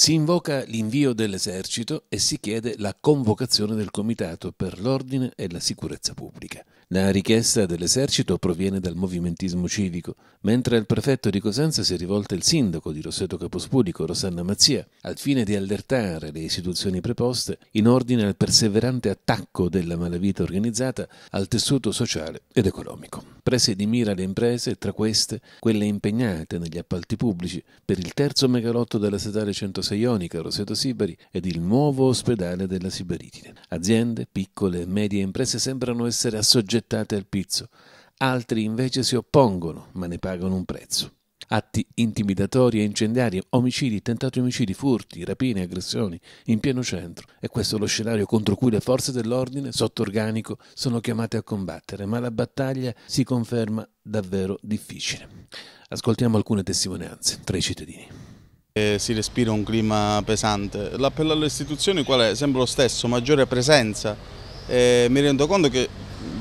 Si invoca l'invio dell'esercito e si chiede la convocazione del Comitato per l'ordine e la sicurezza pubblica. La richiesta dell'esercito proviene dal movimentismo civico, mentre al prefetto di Cosenza si è rivolta il sindaco di Rosseto Capospulico, Rosanna Mazzia, al fine di allertare le istituzioni preposte in ordine al perseverante attacco della malavita organizzata al tessuto sociale ed economico prese di mira le imprese, tra queste quelle impegnate negli appalti pubblici per il terzo megalotto della statale 106 Ionica, Roseto Sibari, ed il nuovo ospedale della Siberitide. Aziende, piccole e medie imprese sembrano essere assoggettate al pizzo, altri invece si oppongono, ma ne pagano un prezzo. Atti intimidatori e incendiari, omicidi, tentati omicidi, furti, rapine, aggressioni, in pieno centro. E questo è lo scenario contro cui le forze dell'ordine, sotto organico, sono chiamate a combattere, ma la battaglia si conferma davvero difficile. Ascoltiamo alcune testimonianze tra i cittadini eh, si respira un clima pesante. L'appello alle istituzioni qual è? Sempre lo stesso, maggiore presenza. E eh, mi rendo conto che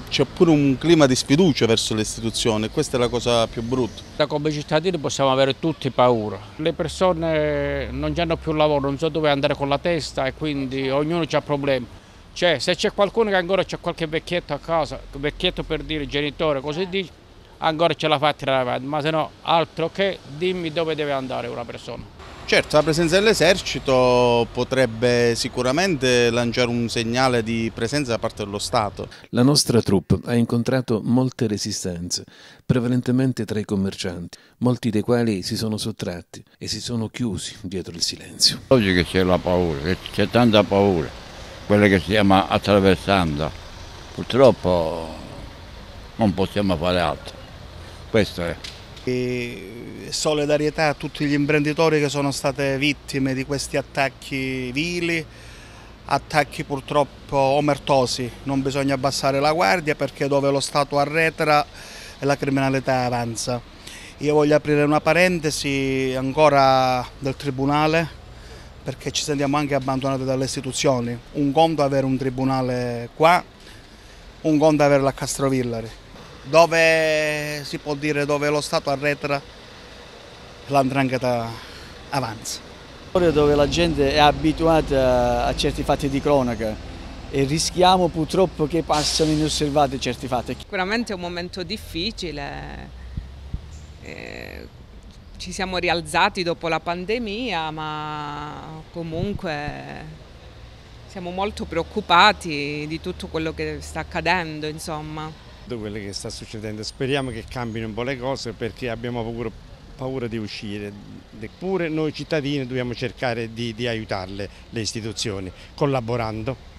c'è pure un clima di sfiducia verso le istituzioni e questa è la cosa più brutta. Da come cittadini possiamo avere tutti paura, le persone non hanno più lavoro, non so dove andare con la testa e quindi ognuno ha problemi. Cioè se c'è qualcuno che ancora c'è qualche vecchietto a casa, vecchietto per dire genitore, così dice, ancora ce la fa a tirare avanti, ma se no altro che dimmi dove deve andare una persona. Certo, la presenza dell'esercito potrebbe sicuramente lanciare un segnale di presenza da parte dello Stato. La nostra troupe ha incontrato molte resistenze, prevalentemente tra i commercianti, molti dei quali si sono sottratti e si sono chiusi dietro il silenzio. Oggi che c'è la paura, c'è tanta paura, quella che stiamo attraversando. Purtroppo non possiamo fare altro. Questo è solidarietà a tutti gli imprenditori che sono state vittime di questi attacchi vili, attacchi purtroppo omertosi. Non bisogna abbassare la guardia perché dove lo Stato arretra la criminalità avanza. Io voglio aprire una parentesi ancora del Tribunale perché ci sentiamo anche abbandonati dalle istituzioni. Un conto è avere un tribunale qua, un conto è averlo a Castrovillari dove si può dire dove lo Stato arretra l'andrangheta avanza. Dove la gente è abituata a certi fatti di cronaca e rischiamo purtroppo che passano inosservati certi fatti. Sicuramente è un momento difficile, eh, ci siamo rialzati dopo la pandemia ma comunque siamo molto preoccupati di tutto quello che sta accadendo insomma assurdo quello che sta succedendo. Speriamo che cambino un po' le cose perché abbiamo paura, paura di uscire. Eppure noi cittadini dobbiamo cercare di, di aiutarle le istituzioni, collaborando.